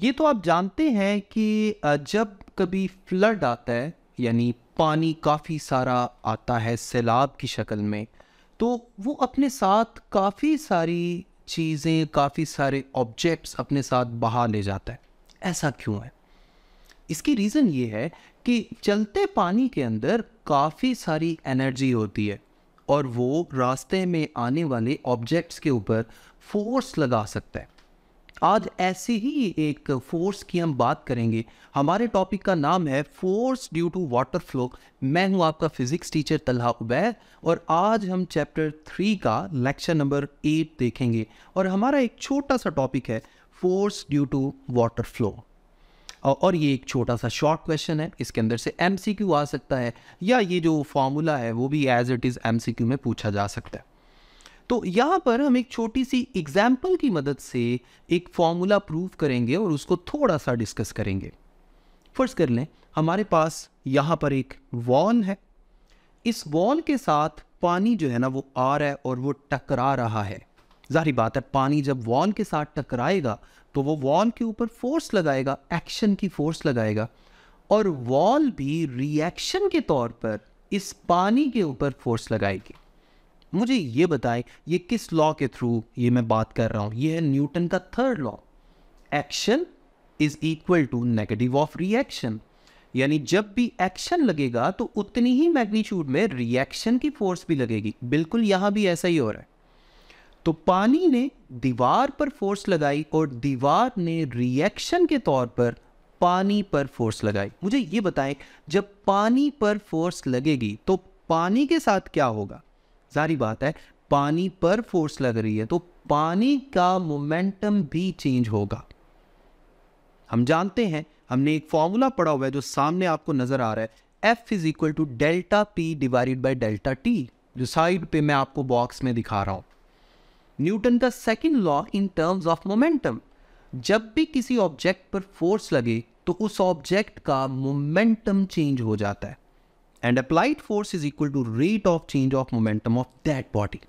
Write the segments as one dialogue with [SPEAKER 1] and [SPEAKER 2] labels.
[SPEAKER 1] ये तो आप जानते हैं कि जब कभी फ्लड आता है यानी पानी काफ़ी सारा आता है सैलाब की शक्ल में तो वो अपने साथ काफ़ी सारी चीज़ें काफ़ी सारे ऑब्जेक्ट्स अपने साथ बहा ले जाता है ऐसा क्यों है इसकी रीज़न ये है कि चलते पानी के अंदर काफ़ी सारी एनर्जी होती है और वो रास्ते में आने वाले ऑब्जेक्ट्स के ऊपर फोर्स लगा सकता है आज ऐसे ही एक फोर्स की हम बात करेंगे हमारे टॉपिक का नाम है force due to water flow मैं हूं आपका फिजिक्स टीचर तलहा उबैर और आज हम चैप्टर थ्री का लेक्चर नंबर एट देखेंगे और हमारा एक छोटा सा टॉपिक है force due to water flow और ये एक छोटा सा शॉर्ट क्वेश्चन है इसके अंदर से एम आ सकता है या ये जो फॉर्मूला है वो भी एज इट इज़ एम में पूछा जा सकता है तो यहाँ पर हम एक छोटी सी एग्जाम्पल की मदद से एक फॉर्मूला प्रूव करेंगे और उसको थोड़ा सा डिस्कस करेंगे फर्स्ट कर लें हमारे पास यहाँ पर एक वॉल है इस वॉल के साथ पानी जो है ना वो आ रहा है और वो टकरा रहा है जाहिर बात है पानी जब वॉल के साथ टकराएगा तो वो वॉल के ऊपर फोर्स लगाएगा एक्शन की फोर्स लगाएगा और वॉल भी रिएक्शन के तौर पर इस पानी के ऊपर फोर्स लगाएगी मुझे ये बताएं ये किस लॉ के थ्रू ये मैं बात कर रहा हूँ ये है न्यूटन का third law action is equal to negative of reaction यानी जब भी एक्शन लगेगा तो उतनी ही मैग्नीट्यूड में रिएक्शन की फोर्स भी लगेगी बिल्कुल यहाँ भी ऐसा ही हो रहा है तो पानी ने दीवार पर फोर्स लगाई और दीवार ने रिएक्शन के तौर पर पानी पर फोर्स लगाई मुझे ये बताएं जब पानी पर फोर्स लगेगी तो पानी के साथ क्या होगा सारी बात है पानी पर फोर्स लग रही है तो पानी का मोमेंटम भी चेंज होगा हम जानते हैं हमने एक फॉर्मूला पढ़ा हुआ है जो सामने आपको नजर आ रहा है F is equal to delta P divided by delta T जो साइड पे मैं आपको बॉक्स में दिखा रहा हूं न्यूटन का second law in terms of momentum जब भी किसी ऑब्जेक्ट पर फोर्स लगे तो उस ऑब्जेक्ट का मोमेंटम चेंज हो जाता है and applied force is equal to rate of change of momentum of that body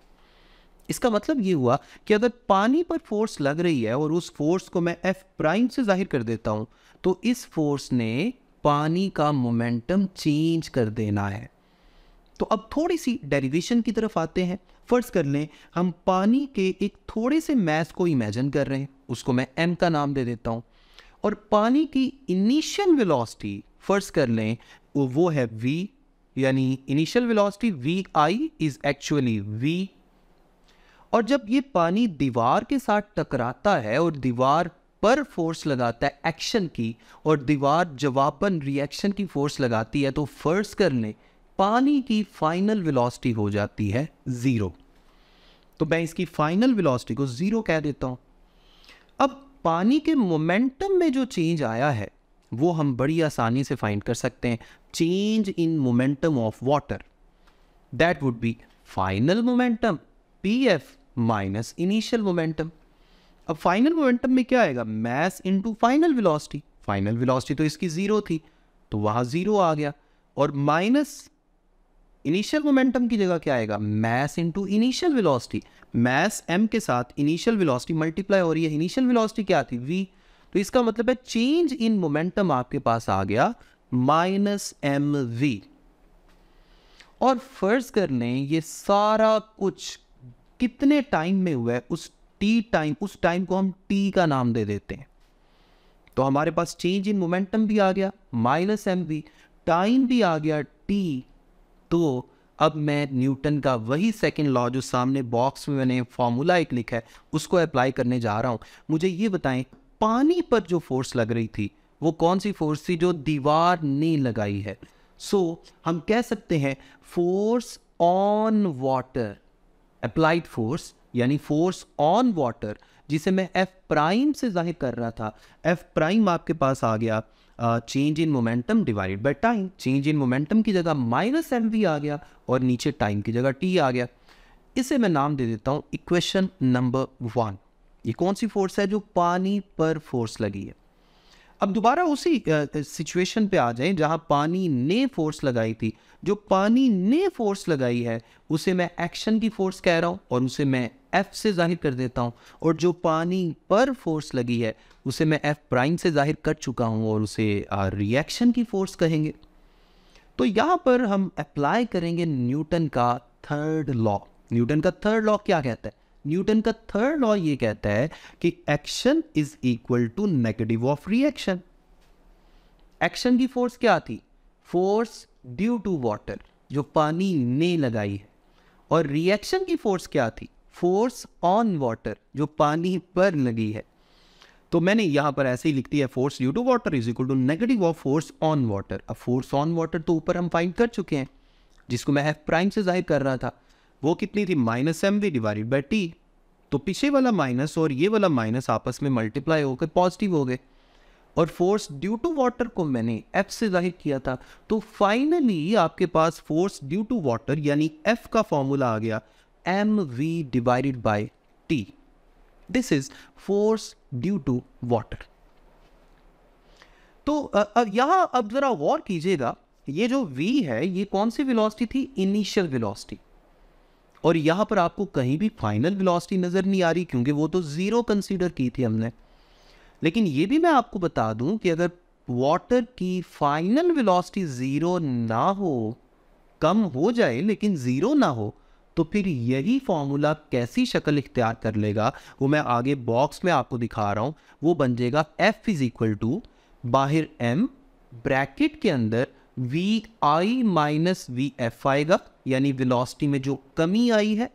[SPEAKER 1] इसका मतलब ये हुआ कि अगर पानी पर फोर्स लग रही है और उस फोर्स को मैं एफ प्राइम से जाहिर कर देता हूँ तो इस फोर्स ने पानी का मोमेंटम चेंज कर देना है तो अब थोड़ी सी डेरिवेशन की तरफ आते हैं फर्ज कर लें हम पानी के एक थोड़े से मैस को इमेजिन कर रहे हैं उसको मैं एम का नाम दे देता हूँ और पानी की इनिशियल वेलोसिटी फर्ज कर लें वो है वी यानी initial velocity V I is actually V और जब ये पानी दीवार के साथ टकराता है और दीवार पर फोर्स लगाता है एक्शन की और दीवार जवाबन रिएक्शन की फोर्स लगाती है तो फर्स करने पानी की फाइनल वेलोसिटी हो जाती है ज़ीरो तो मैं इसकी फाइनल वेलोसिटी को ज़ीरो कह देता हूं अब पानी के मोमेंटम में जो चेंज आया है वो हम बड़ी आसानी से फाइंड कर सकते हैं change in momentum of water that would be final momentum P F minus initial momentum अब फाइनल मोमेंटम में क्या आएगा mass into final velocity final velocity तो इसकी ज़ीरो थी तो वहां ज़ीरो आ गया और माइनस इनिशियल मोमेंटम की जगह क्या आएगा mass into initial velocity mass M के साथ इनिशियल विलॉसिटी मल्टीप्लाई हो रही है इनिशियल विलॉसिटी क्या थी वी तो इसका मतलब है चेंज इन मोमेंटम आपके पास आ गया माइनस एम वी और फर्ज कर लें ये सारा कुछ कितने टाइम में हुआ है उस टी टाइम उस टाइम को हम टी का नाम दे देते हैं तो हमारे पास चेंज इन मोमेंटम भी आ गया माइनस एम वी टाइम भी आ गया टी तो अब मैं न्यूटन का वही सेकंड लॉ जो सामने बॉक्स में मैंने फॉर्मूला एक लिखा है उसको अप्लाई करने जा रहा हूँ मुझे ये बताएं पानी पर जो फोर्स लग रही थी वो कौन सी फोर्स थी जो दीवार ने लगाई है सो so, हम कह सकते हैं force on water applied force यानी फोर्स ऑन वाटर जिसे मैं एफ प्राइम से जाहिर कर रहा था एफ प्राइम आपके पास आ गया change in momentum divided by time change in momentum की जगह माइनस एम वी आ गया और नीचे टाइम की जगह टी आ गया इसे मैं नाम दे देता हूँ इक्वेशन नंबर वन ये कौन सी फोर्स है जो पानी पर फोर्स लगी है अब दोबारा उसी सिचुएशन पे आ जाएं जहां पानी ने फोर्स लगाई थी जो पानी ने फोर्स लगाई है उसे मैं एक्शन की फोर्स कह रहा हूं और उसे मैं एफ से जाहिर कर देता हूं और जो पानी पर फोर्स लगी है उसे मैं एफ प्राइम से जाहिर कर चुका हूं और उसे रिएक्शन की फोर्स कहेंगे तो यहां पर हम अप्लाई करेंगे न्यूटन का थर्ड लॉ न्यूटन का थर्ड लॉ क्या कहता है न्यूटन का थर्ड लॉ ये कहता है कि action is equal to negative of reaction action की फोर्स क्या थी फोर्स ड्यू टू वाटर जो पानी ने लगाई है और रिएक्शन की फोर्स क्या थी फोर्स ऑन वाटर जो पानी पर लगी है तो मैंने यहां पर ऐसे ही लिख दिया force due to water is equal to negative of force on water अब फोर्स ऑन वाटर तो ऊपर हम फाइंड कर चुके हैं जिसको मैं एफ प्राइम से जाहिर कर रहा था वो कितनी थी minus M V divided by T तो पीछे वाला माइनस और ये वाला माइनस आपस में मल्टीप्लाई होकर पॉजिटिव हो गए और फोर्स ड्यू टू वाटर को मैंने एफ से जाहिर किया था तो फाइनली आपके पास फोर्स ड्यू टू वाटर यानी एफ का फॉर्मूला आ गया M V divided by T this is force due to water तो यहां अब ज़रा गौर कीजिएगा ये जो v है ये कौन सी वेलोसिटी थी इनिशियल वेलोसिटी और यहाँ पर आपको कहीं भी फाइनल वेलोसिटी नज़र नहीं आ रही क्योंकि वो तो ज़ीरो कंसीडर की थी हमने लेकिन ये भी मैं आपको बता दूं कि अगर वाटर की फाइनल वेलोसिटी ज़ीरो ना हो कम हो जाए लेकिन ज़ीरो ना हो तो फिर यही फॉर्मूला कैसी शक्ल इख्तियार कर लेगा वो मैं आगे बॉक्स में आपको दिखा रहा हूँ वो बन जाएगा एफ इज़ इक्वल टू बाहर एम ब्रैकेट के अंदर V I minus V F आएगा यानी वेलोसिटी में जो कमी आई है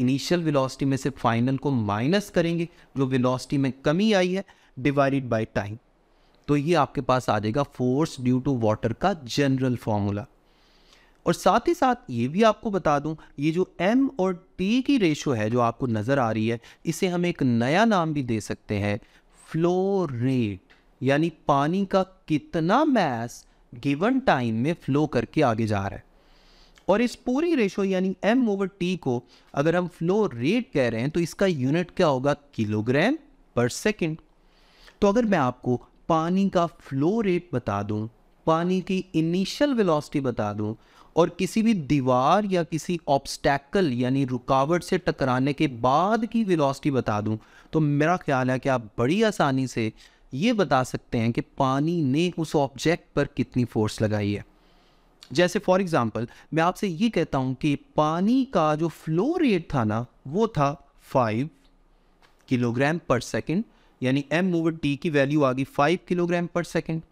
[SPEAKER 1] इनिशियल वेलोसिटी में से फाइनल को माइनस करेंगे जो वेलोसिटी में कमी आई है डिवाइडेड बाय टाइम तो ये आपके पास आ जाएगा फोर्स ड्यू टू वाटर का जनरल फॉर्मूला और साथ ही साथ ये भी आपको बता दूं ये जो एम और टी की रेशो है जो आपको नज़र आ रही है इसे हम एक नया नाम भी दे सकते हैं फ्लो रेट यानी पानी का कितना मैस गिवन टाइम में फ्लो करके आगे जा रहा है और इस पूरी रेशो यानी एम ओवर टी को अगर हम फ्लो रेट कह रहे हैं तो इसका यूनिट क्या होगा किलोग्राम पर सेकेंड तो अगर मैं आपको पानी का फ्लो रेट बता दूं पानी की इनिशियल वेलोसिटी बता दूं और किसी भी दीवार या किसी ऑब्स्टैकल यानी रुकावट से टकराने के बाद की वेलोसिटी बता दूं तो मेरा ख्याल है कि आप बड़ी आसानी से ये बता सकते हैं कि पानी ने उस ऑब्जेक्ट पर कितनी फोर्स लगाई है जैसे फॉर एग्ज़ाम्पल मैं आपसे ये कहता हूँ कि पानी का जो फ्लो रेट था ना वो था फाइव किलोग्राम पर सेकेंड यानी एम ओवर टी की वैल्यू आ गई फाइव किलोग्राम पर सेकेंड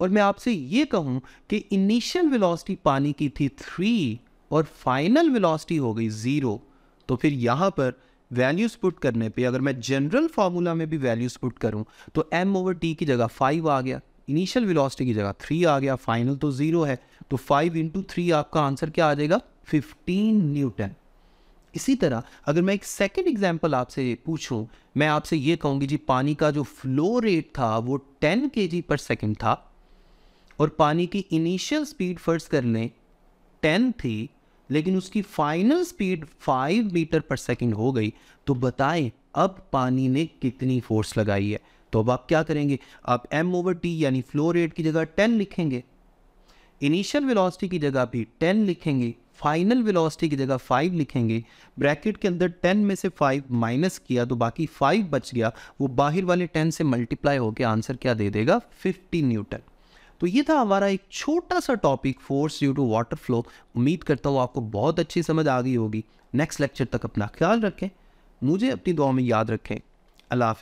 [SPEAKER 1] और मैं आपसे ये कहूँ कि इनिशियल वेलोसिटी पानी की थी थ्री और फाइनल वेलोसिटी हो गई ज़ीरो तो फिर यहाँ पर वैल्यूज पुट करने पे अगर मैं जनरल फार्मूला में भी वैल्यूज पुट करूं तो एम ओवर टी की जगह फाइव आ गया इनिशियल वेलोसिटी की जगह थ्री आ गया फाइनल तो ज़ीरो है तो फाइव इंटू थ्री आपका आंसर क्या आ जाएगा फिफ्टीन न्यूटन इसी तरह अगर मैं एक सेकेंड एग्जाम्पल आपसे पूछूं मैं आपसे ये कहूँगी जी पानी का जो फ्लो रेट था वो टेन के जी पर सेकेंड था और पानी की इनिशियल स्पीड फर्ज करने टेन थी लेकिन उसकी final speed five metre per second हो गई तो बताएं अब पानी ने कितनी फोर्स लगाई है तो अब आप क्या करेंगे आप एम ओवर टी यानी फ्लो रेट की जगह टेन लिखेंगे इनिशियल वेलोसिटी की जगह भी टेन लिखेंगे फाइनल वेलोसिटी की जगह फाइव लिखेंगे ब्रैकेट के अंदर टेन में से फाइव माइनस किया तो बाकी फाइव बच गया वो बाहर वाले टेन से मल्टीप्लाई होकर आंसर क्या दे देगा फिफ्टी न्यूटन तो ये था हमारा एक छोटा सा topic force due to water flow उम्मीद करता हूँ आपको बहुत अच्छी समझ आ गई होगी नेक्स्ट लेक्चर तक अपना ख्याल रखें मुझे अपनी दुआ में याद रखें अल्लाह